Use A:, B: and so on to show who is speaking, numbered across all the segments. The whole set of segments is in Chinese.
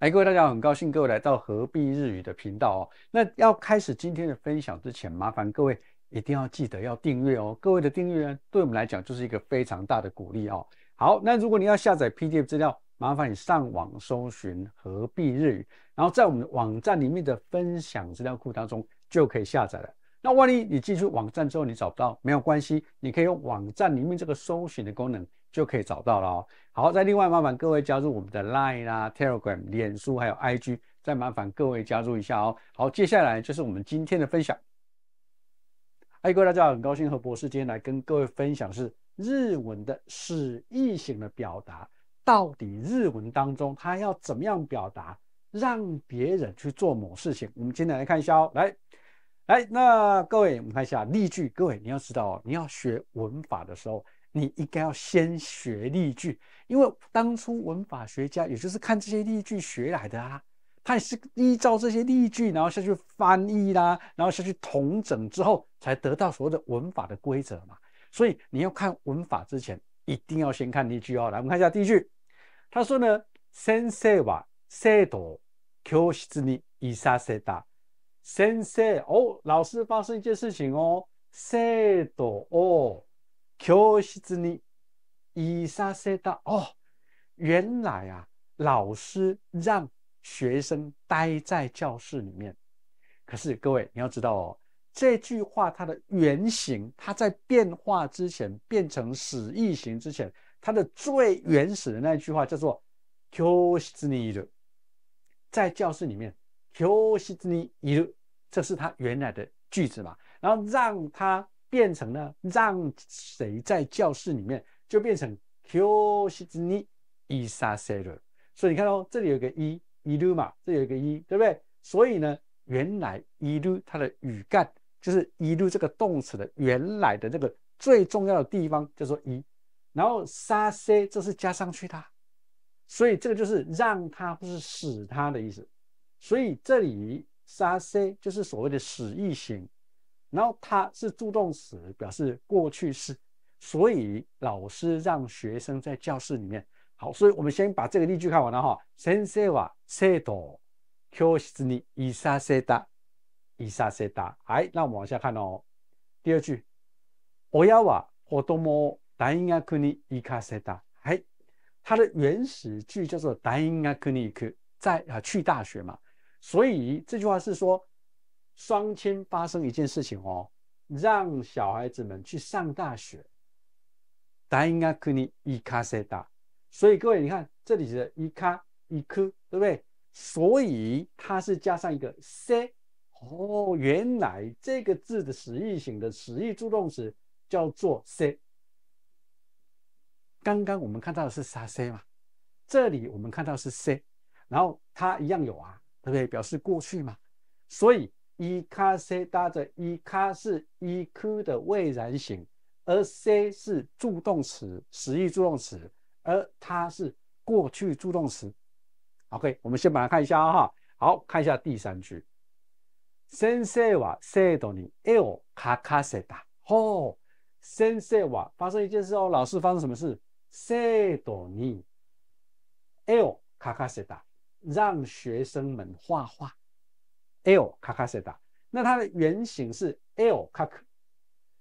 A: 哎，各位大家好，很高兴各位来到何必日语的频道哦。那要开始今天的分享之前，麻烦各位一定要记得要订阅哦。各位的订阅呢，对我们来讲就是一个非常大的鼓励哦。好，那如果你要下载 PDF 资料，麻烦你上网搜寻何必日语，然后在我们网站里面的分享资料库当中就可以下载了。那万一你进去网站之后你找不到，没有关系，你可以用网站里面这个搜寻的功能。就可以找到了哦。好，再另外麻烦各位加入我们的 Line 啦、Telegram、脸书还有 IG，再麻烦各位加入一下哦。好，接下来就是我们今天的分享。嗨，各位大家好，很高兴和博士今天来跟各位分享是日文的使役型的表达，到底日文当中他要怎么样表达让别人去做某事情？我们今天来看一下哦。来，来，那各位我们看一下例句。各位你要知道，哦，你要学文法的时候。你应该要先学例句，因为当初文法学家也就是看这些例句学来的啊，他也是依照这些例句，然后下去翻译啦，然后下去统整之后，才得到所有的文法的规则嘛。所以你要看文法之前，一定要先看例句哦。来，我们看一下第一句，他说呢，先生话，生多，教室里伊撒撒打，先生哦，老师发生一件事情哦，生多哦。教室之内，以上说到哦，原来啊，老师让学生待在教室里面。可是各位你要知道哦，这句话它的原型，它在变化之前，变成使役型之前，它的最原始的那句话叫做“教室之内”。在教室里面，“教室之内”，这是它原来的句子嘛？然后让它。变成了让谁在教室里面，就变成 q i s s s r 所以你看到这里有个一伊鲁嘛，这有一个一，对不对？所以呢，原来伊鲁它的语干就是伊鲁这个动词的原来的那个最重要的地方，叫做伊。然后沙塞这是加上去的，所以这个就是让它不是使它的意思。所以这里沙塞就是所谓的使役型，然后它是助动词，表示过去式，所以老师让学生在教室里面。好，所以我们先把这个例句看完了哈。先生は生徒教室にいさせた、いさせた。哎，那我们下看哦。第二句、親は子供大学に行かせた。哎，它的原始句叫做大学に行く，在啊去大学嘛。所以这句话是说。双亲发生一件事情哦，让小孩子们去上大学。所以各位，你看这里的“一卡一科”对不对？所以它是加上一个 C 哦。原来这个字的实义型的实义助动词叫做 C。刚刚我们看到的是啥 C 嘛？这里我们看到是 C，然后它一样有啊，对不对？表示过去嘛，所以。伊卡 c 搭着伊卡是伊 q 的未然形，而 c 是助动词，实义助动词，而它是过去助动词。OK，我们先把它看一下啊，好，看一下第三句。sensewa se do ni e o kakaseta。哦，sensewa 发生一件事哦，老师发生什么事生 e do ni e o kakaseta，让学生们画画。L カカセた。那它的原型是 L カク，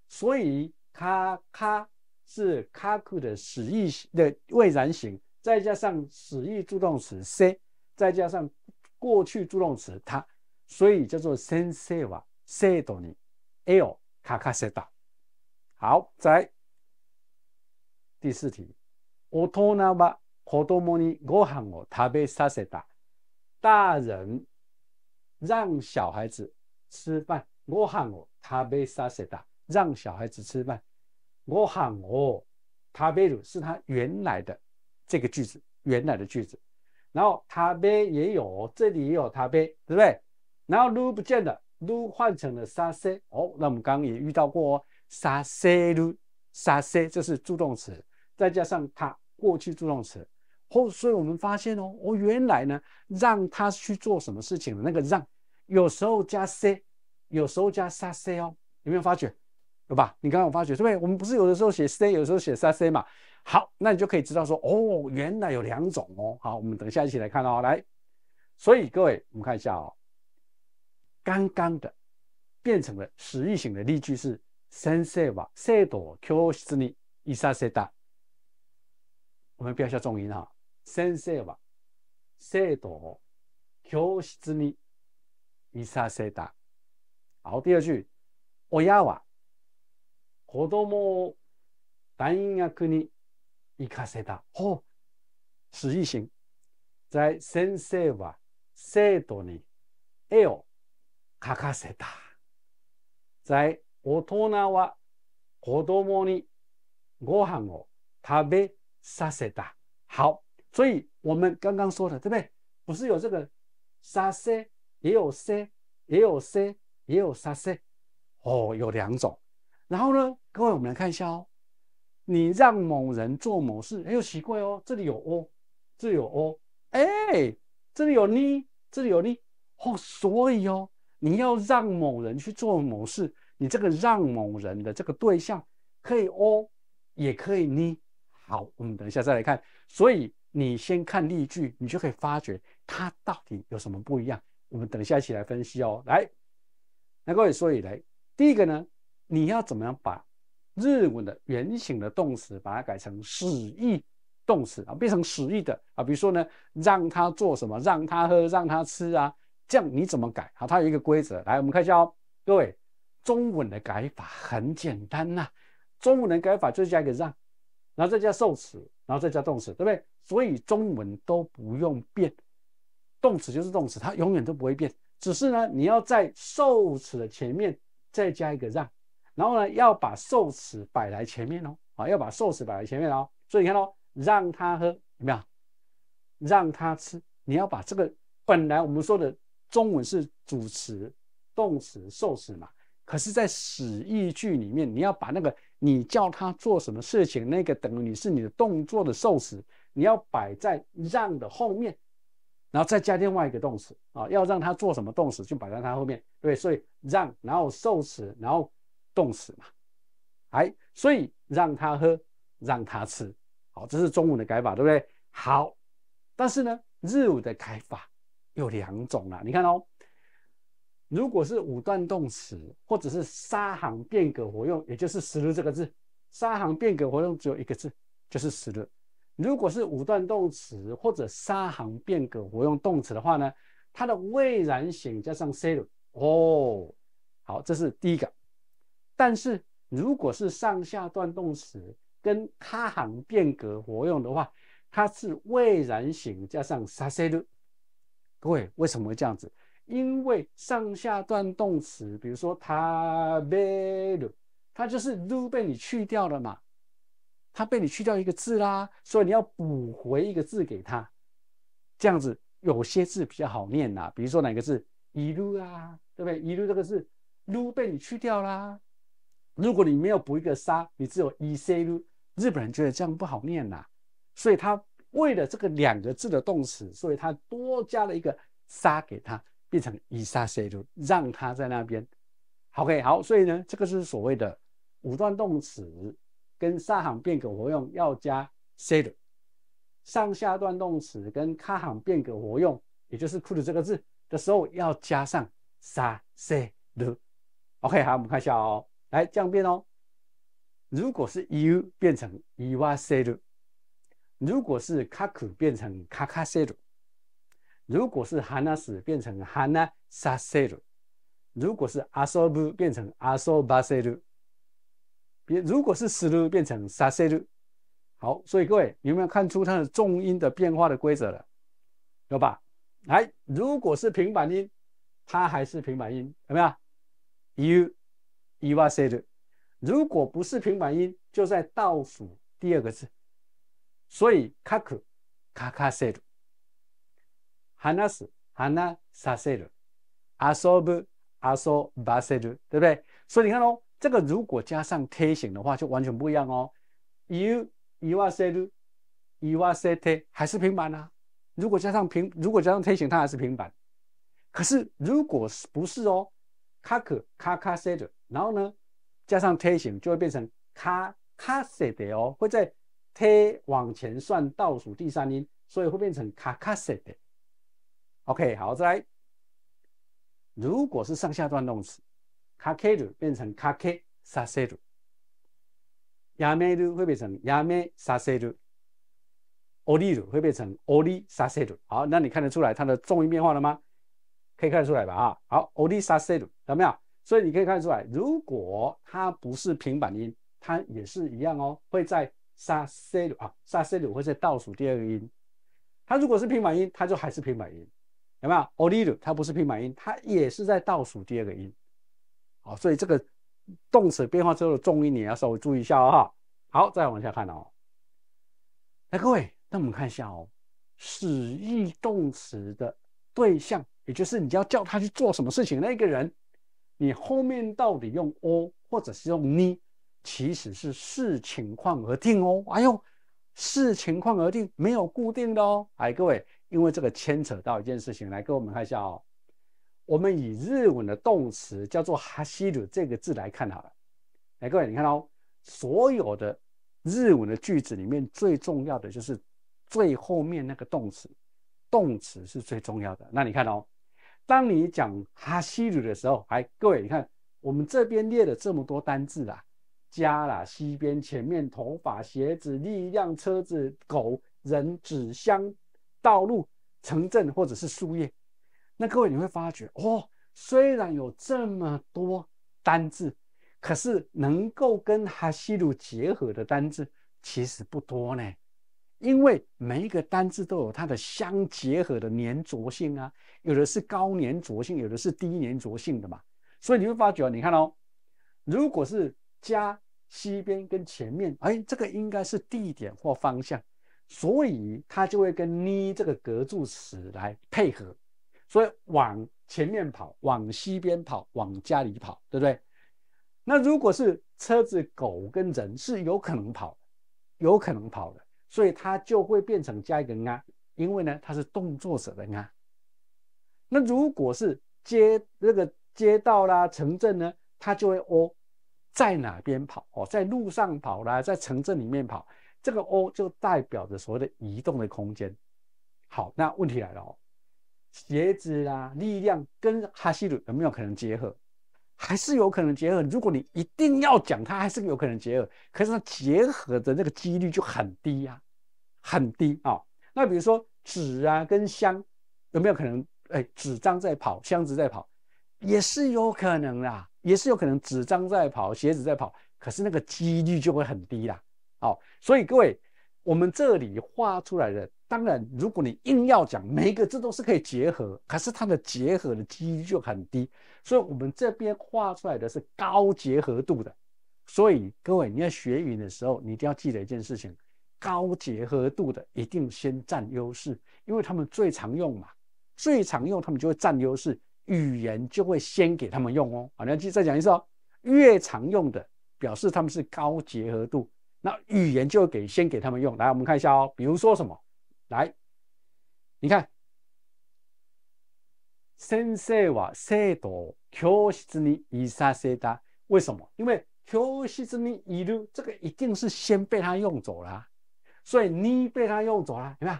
A: 所以カカ是カク的使意的未然形，再加上使役助动词 C，再加上过去助动词它，所以叫做 sense は生徒に L 卡卡セた。好，在第四题。大人は子供にご飯を食べさせた。大人让小孩子吃饭，我喊我，他被杀死的。让小孩子吃饭，我喊我，他被是他原来的这个句子，原来的句子。然后他被也有，这里也有他被，对不对？然后撸不见了撸换成了沙塞。哦，那我们刚刚也遇到过，沙塞撸 u 沙塞这是助动词，再加上他过去助动词。后，所以我们发现哦，哦，原来呢，让他去做什么事情的那个让，有时候加 c，有时候加 sa a c 哦，有没有发觉？有吧？你刚刚有发觉，对不对？我们不是有的时候写 c，有时候写 sa a c 嘛？好，那你就可以知道说，哦，原来有两种哦。好，我们等一下一起来看哦。来，所以各位，我们看一下哦，刚刚的变成了实意型的例句是先生は生徒を教室に移さ d た。我们标一下重音啊。先生は生徒を教室にいさせた。好，第二句，親は子供を大学に行かせた。哦，使役形，在先生は生徒に絵を描かせた。在大人は子供にご飯を食べさせた。好。所以我们刚刚说的，对不对？不是有这个沙塞，也有塞，也有塞，也有沙塞，哦，有两种。然后呢，各位我们来看一下哦，你让某人做某事，很有奇怪哦。这里有 O，这里有 O，哎，这里有呢，这里有呢。哦，所以哦，你要让某人去做某事，你这个让某人的这个对象可以 O，也可以呢。好，我们等一下再来看，所以。你先看例句，你就可以发觉它到底有什么不一样。我们等一下一起来分析哦。来，那各位，所以来第一个呢，你要怎么样把日文的原型的动词把它改成使役动词啊，变成使役的啊？比如说呢，让他做什么，让他喝，让他吃啊，这样你怎么改？好，它有一个规则。来，我们看一下哦，各位，中文的改法很简单呐，中文的改法就是加一个让，然后再加受词，然后再加动词，对不对？所以中文都不用变，动词就是动词，它永远都不会变。只是呢，你要在受词的前面再加一个让，然后呢，要把受词摆来前面哦，啊，要把受词摆来前面哦。所以你看哦，让他喝有没有？让他吃，你要把这个本来我们说的中文是主词、动词、受词嘛。可是，在使意句里面，你要把那个你叫他做什么事情，那个等于你是你的动作的受词，你要摆在让的后面，然后再加另外一个动词啊，要让他做什么动词就摆在他后面，对，所以让，然后受词，然后动词嘛，哎，所以让他喝，让他吃，好，这是中文的改法，对不对？好，但是呢，日语的改法有两种啦。你看哦。如果是五段动词，或者是沙行变革活用，也就是十日这个字，沙行变革活用只有一个字，就是十日。如果是五段动词或者沙行变革活用动词的话呢，它的未然形加上 s 十日哦，好，这是第一个。但是如果是上下段动词跟他行变革活用的话，它是未然形加上沙十日。各位为什么会这样子？因为上下段动词，比如说他被鲁，它就是鲁被你去掉了嘛，它被你去掉一个字啦，所以你要补回一个字给他，这样子有些字比较好念呐，比如说哪个字一鲁啊，对不对？一鲁这个是鲁被你去掉啦。如果你没有补一个沙，你只有一些鲁，日本人觉得这样不好念呐，所以他为了这个两个字的动词，所以他多加了一个沙给他。变成伊沙塞鲁，让他在那边。OK，好，所以呢，这个是所谓的五段动词跟沙喊变革活用要加塞鲁，上下段动词跟卡喊变革活用，也就是库子这个字的时候要加上沙塞鲁。OK，好，我们看一下哦，来这样变哦。如果是 U 变成伊瓦塞鲁，如果是卡库变成卡卡塞鲁。如果是 hana，s 变成 hana，sa，seru；如果是 asobu 变成 asobas，seru；如果是 seru 变成 sa，seru。好，所以各位有没有看出它的重音的变化的规则了？有吧？来，如果是平板音，它还是平板音，有没有 u u a s s e r 如果不是平板音，就在倒数第二个字。所以 kaku，kakaseru。話す、話させる。遊ぶ、遊ばせる。e r s b u s b a s 对不对？所以你看哦，这个如果加上 t 型的话，就完全不一样哦。u ywaseru y a s t 还是平板啊？如果加上平，如果加上 t 型，它还是平板。可是如果是不是哦，kaku k a k a e r 然后呢，加上 t 型就会变成 k a k a s e 哦，会在 t 往前算倒数第三音，所以会变成 k a k a s e OK，好，再来。如果是上下段动词 k a k e o 变成 k a k a e r o y a m o 会变成 y a m a s e r o o i o 会变成 o r i a s e o 好，那你看得出来它的重音变化了吗？可以看得出来吧？啊，好 o r i a s e o 有没有？所以你可以看出来，如果它不是平板音，它也是一样哦，会在 asero 啊，asero 会在倒数第二个音。它如果是平板音，它就还是平板音。有没有 olio？它不是拼板音，它也是在倒数第二个音。好，所以这个动词变化之后的重音，你要稍微注意一下哦。好，再往下看哦。来，各位，那我们看一下哦，使役动词的对象，也就是你要叫他去做什么事情那个人，你后面到底用 o 或者是用 ni，其实是视情况而定哦。哎呦，视情况而定，没有固定的哦。哎，各位。因为这个牵扯到一件事情，来，给我们看一下哦。我们以日文的动词叫做“哈西鲁”这个字来看好了。来，各位，你看哦，所有的日文的句子里面最重要的就是最后面那个动词，动词是最重要的。那你看哦，当你讲“哈西鲁”的时候，哎，各位，你看我们这边列了这么多单字啊，加啦、西边前面头发、鞋子、另一车子、狗、人、纸箱。道路、城镇或者是树叶，那各位你会发觉哦，虽然有这么多单字，可是能够跟它吸入结合的单字其实不多呢。因为每一个单字都有它的相结合的粘着性啊，有的是高粘着性，有的是低粘着性的嘛。所以你会发觉，你看哦，如果是加西边跟前面，哎，这个应该是地点或方向。所以它就会跟呢这个格助词来配合，所以往前面跑，往西边跑，往家里跑，对不对？那如果是车子、狗跟人是有可能跑，有可能跑的，所以它就会变成加一个啊，因为呢它是动作者的啊。那如果是街那个街道啦、城镇呢，它就会哦在哪边跑哦，在路上跑啦，在城镇里面跑。这个 O 就代表着所谓的移动的空间。好，那问题来了哦，鞋子啦，力量跟哈希鲁有没有可能结合？还是有可能结合。如果你一定要讲，它还是有可能结合。可是，它结合的那个几率就很低呀，很低啊。那比如说纸啊，跟箱有没有可能？哎，纸张在跑，箱子在跑，也是有可能啦，也是有可能纸张在跑，鞋子在跑。可是，那个几率就会很低啦。好，所以各位，我们这里画出来的，当然，如果你硬要讲每一个字都是可以结合，可是它的结合的几率就很低。所以我们这边画出来的是高结合度的。所以各位，你要学语的时候，你一定要记得一件事情：高结合度的一定先占优势，因为他们最常用嘛，最常用他们就会占优势，语言就会先给他们用哦。好，你要记，再讲一次哦。越常用的表示他们是高结合度。那语言就给先给他们用来，我们看一下哦。比如说什么？来，你看，生色瓦色多，q 西之尼以沙色达。为什么？因为 q 西之尼以 u 这个一定是先被他用走了，所以你被他用走了，有没有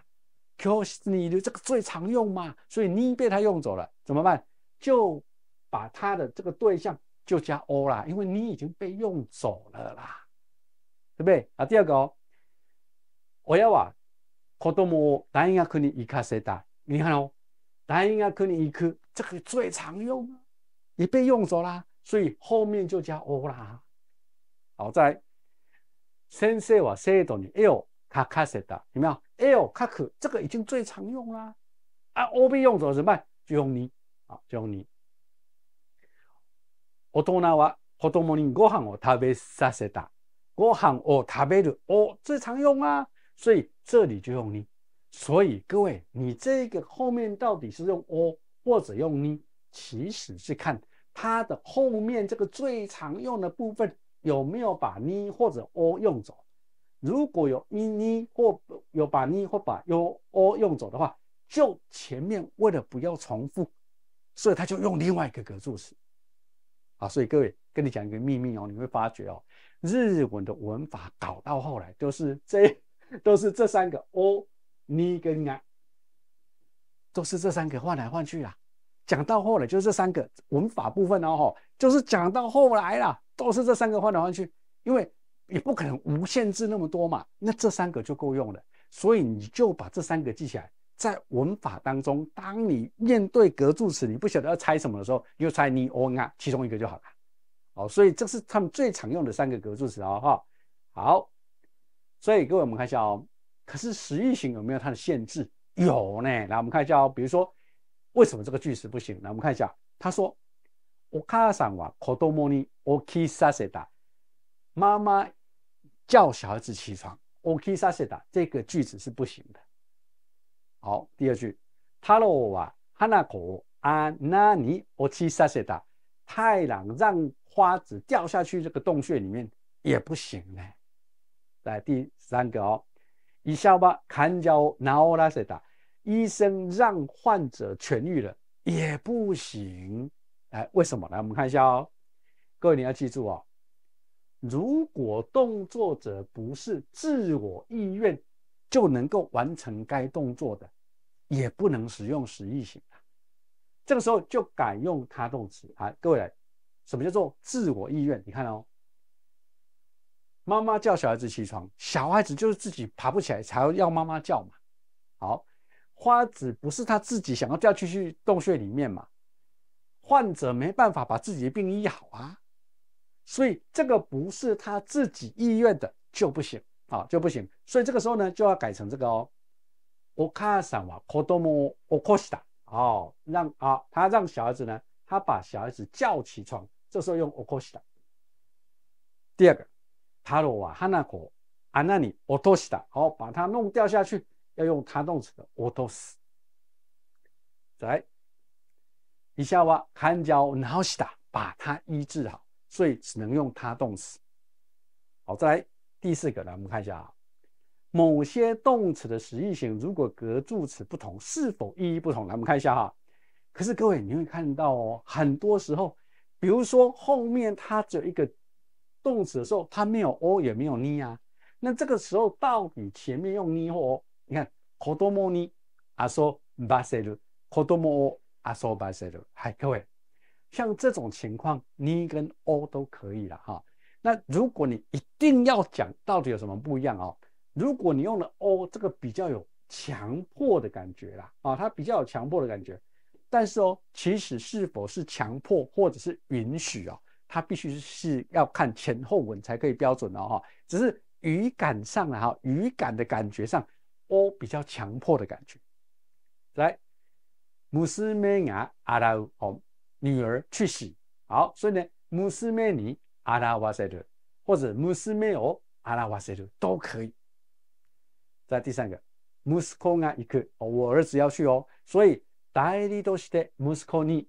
A: ？q 西尼 u 这个最常用嘛，所以你被他用走了，怎么办？就把他的这个对象就加 o 啦，因为你已经被用走了啦。对不对？啊，第二个哦，親は子供を大学に行かせた。你看哦，大学に行く，这个最常用啊，也被用走啦，所以后面就加お啦。好，在先生は生徒に絵を描かせた。有没有？絵を描く，这个已经最常用啦。啊，o 被用走怎么办？就用你啊，就用你。大人は子供にご飯を食べさせた。我喊哦，塔贝鲁哦，最常用啊，所以这里就用呢。所以各位，你这个后面到底是用哦或者用呢？其实是看它的后面这个最常用的部分有没有把呢或者哦用走。如果有呢呢或有把呢或把有哦用走的话，就前面为了不要重复，所以他就用另外一个格助词。啊，所以各位跟你讲一个秘密哦，你会发觉哦。日文的文法搞到后来都是这，都是这三个，o、n 跟 a，都是这三个换来换去啊。讲到后来就是这三个文法部分哦吼，就是讲到后来啦，都是这三个换来换去，因为也不可能无限制那么多嘛，那这三个就够用了。所以你就把这三个记起来，在文法当中，当你面对格助词你不晓得要猜什么的时候，你就猜 ni、o、n 啊其中一个就好了。好，所以这是他们最常用的三个格助词啊，哈。好，所以各位我们看一下哦。可是实域型有没有它的限制？有呢。来，我们看一下哦。比如说，为什么这个句式不行？来，我们看一下。他说，おかあさんはこどもにおきさせた。妈妈叫小孩子起床。おきさせた这个句子是不行的。好，第二句，太郎は花子あなに起きさせた。太郎让花子掉下去这个洞穴里面也不行呢。来，第三个哦，一下吧，砍脚拿欧拉西达，医生让患者痊愈了也不行。哎，为什么？来，我们看一下哦。各位，你要记住哦，如果动作者不是自我意愿就能够完成该动作的，也不能使用使役型的。这个时候就改用他动词啊，各位来。什么叫做自我意愿？你看哦，妈妈叫小孩子起床，小孩子就是自己爬不起来才要妈妈叫嘛。好，花子不是他自己想要掉进去洞穴里面嘛？患者没办法把自己的病医好啊，所以这个不是他自己意愿的就不行啊，就不行。所以这个时候呢，就要改成这个哦，おかさまこどもおかした，哦，让啊，他让小孩子呢，他把小孩子叫起床。这时候用起こした。第二个、タ罗瓦哈那口ア那に落とした。好，把它弄掉下去，要用他动词的落とす。再来、以下哇，看叫治した。把它医治好，所以只能用他动词。好，再来第四个来我们看一下，啊，某些动词的实义型如果隔助词不同，是否意义不同来我们看一下哈。可是各位，你会看到哦，很多时候。比如说后面它只有一个动词的时候，它没有 o 也没有 ni 啊，那这个时候到底前面用 ni 或 o？你看 kodomoni asobaseru kodomo o asobaseru。嗨，各位，像这种情况 ni 跟 o 都可以了哈。那如果你一定要讲到底有什么不一样哦，如果你用了 o，这个比较有强迫的感觉啦，啊，它比较有强迫的感觉。但是哦，其实是否是强迫或者是允许啊？它必须是要看前后文才可以标准的哈。只是语感上的哈，语感的感觉上，哦，比较强迫的感觉。来，姆斯梅牙阿拉哦，女儿去洗好，所以呢，姆斯梅尼阿拉瓦塞德或者姆斯梅欧阿拉瓦塞德都可以。在第三个，姆斯科啊，一克哦，我儿子要去哦，所以。代りとして、mosco ni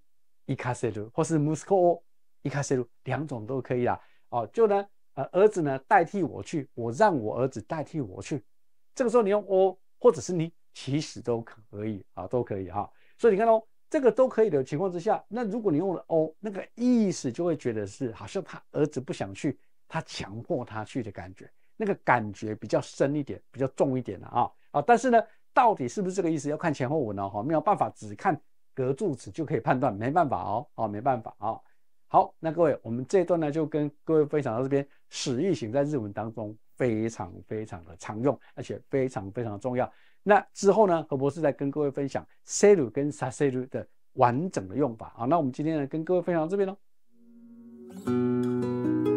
A: 伊卡西ル、或是 mosco o 伊卡西ル，两种都可以啦。哦，就呢，呃，儿子呢代替我去，我让我儿子代替我去。这个时候你用 o，或者是你，其实都可以啊，都可以哈。所以你看哦，这个都可以的情况之下，那如果你用了 o，那个意思就会觉得是好像他儿子不想去，他强迫他去的感觉，那个感觉比较深一点，比较重一点的啊。啊，但是呢。到底是不是这个意思？要看前后文哦，哈，没有办法只看格助词就可以判断，没办法哦，啊，没办法啊。好，那各位，我们这一段呢就跟各位分享到这边。使役型在日文当中非常非常的常用，而且非常非常的重要。那之后呢，何博士再跟各位分享塞鲁跟萨塞鲁的完整的用法。好，那我们今天呢跟各位分享到这边喽。